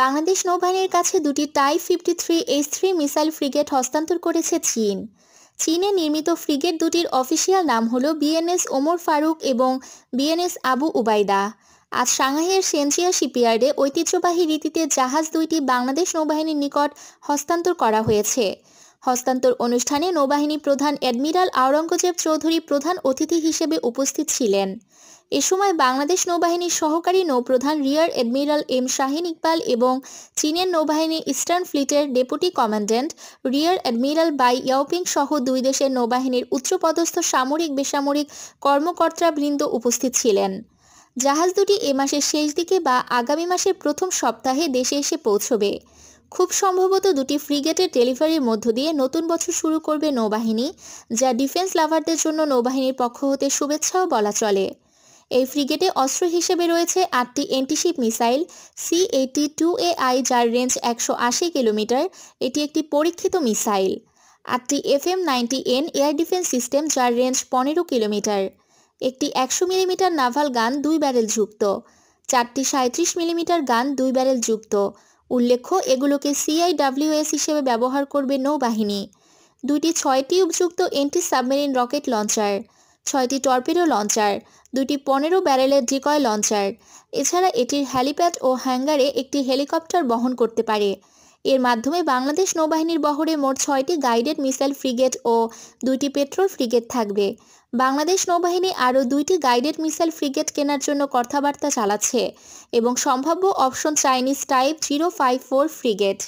বাংলাদেশ নৌবাহিনীর কাছে দুটি type fifty three H three missile frigate হস্তান্তর করেছে চীন চীনে নির্মিত ফ্রিগেট দুটির অফিসিয়াল নাম হল বিএনএস ওমর ফারুক এবং বিএনএস আবু উবাইদা আজ সাংহাইয়ের সেন্সিয়া শিপইয়ার্ডে ঐতিহ্যবাহী রীতিতে জাহাজ দুইটি বাংলাদেশ নৌবাহিনীর নিকট হস্তান্তর করা হয়েছে হস্তান্তর অনুষ্ঠানে নৌবাহিনী প্রধান অ্যাডমিরাল আওরঙ্গজেব চৌধুরী প্রধান অতিথি হিসেবে উপস্থিত ছিলেন এ সময় বাংলাদেশ নৌবাহিনীর সহকারী নৌপ্রধান rear admiral M Shahin Iqbal এবং চীনের নৌবাহিনী ইস্টার্ন ফ্লিটের deputy commandant rear admiral Bai Yaoping সহ দুই দেশের নৌবাহিনীর উচ্চপদস্থ সামরিক বেসামরিক কর্মকর্তাবৃন্দ উপস্থিত ছিলেন জাহাজ দুটি এ মাসের শেষ দিকে বা আগামী মাসের প্রথম সপ্তাহে দেশে এসে পৌঁছবে খুব সম্ভবত দুটি ফ্রিগেটের ডেলিভারির মধ্য দিয়ে নতুন বছর শুরু করবে নৌবাহিনী যা ডিফেন্স লাভারদের জন্য নৌবাহিনীর পক্ষ হতে শুভেচ্ছাও বলা চলে এই ফ্রিগেটে অস্ত্র হিসেবে রয়েছে আটটি antiship missile C eighty two A I যার রেঞ্জ একশো আশি কিলোমিটার এটি একটি পরীক্ষিত মিসাইল আটটি F M ninety N air defence system যার রেঞ্জ পনেরো কিলোমিটার একটি একশো মিলিমিটার নাভাল গান দুই ব্যারেল যুক্ত চারটি সাঁত্রিশ মিলিমিটার গান দুই ব্যারেল যুক্ত উল্লেখ্য এগুলোকে সিআইডাব্লিউএস হিসেবে ব্যবহার করবে নৌবাহিনী দুটি ছয় টিউবযুক্ত এন্টি সাবমেরিন রকেট লঞ্চার ছয়টি টর্পেডো লঞ্চার দুটি পনেরো ব্যারেলের ডিকয় লঞ্চার এছাড়া এটির হ্যালিপ্যাড ও হ্যাঙ্গারে একটি হেলিকপ্টার বহন করতে পারে এর মাধ্যমে বাংলাদেশ নৌবাহিনীর বহরে মোট ছয়টি গাইডেড মিসাইল ফ্রিগেট ও দুইটি পেট্রোল ফ্রিগেট থাকবে বাংলাদেশ নৌবাহিনী আরও দুইটি গাইডেড মিসাইল ফ্রিগেট কেনার জন্য কথাবার্তা চালাচ্ছে এবং সম্ভাব্য option Chinese type zero five four frigate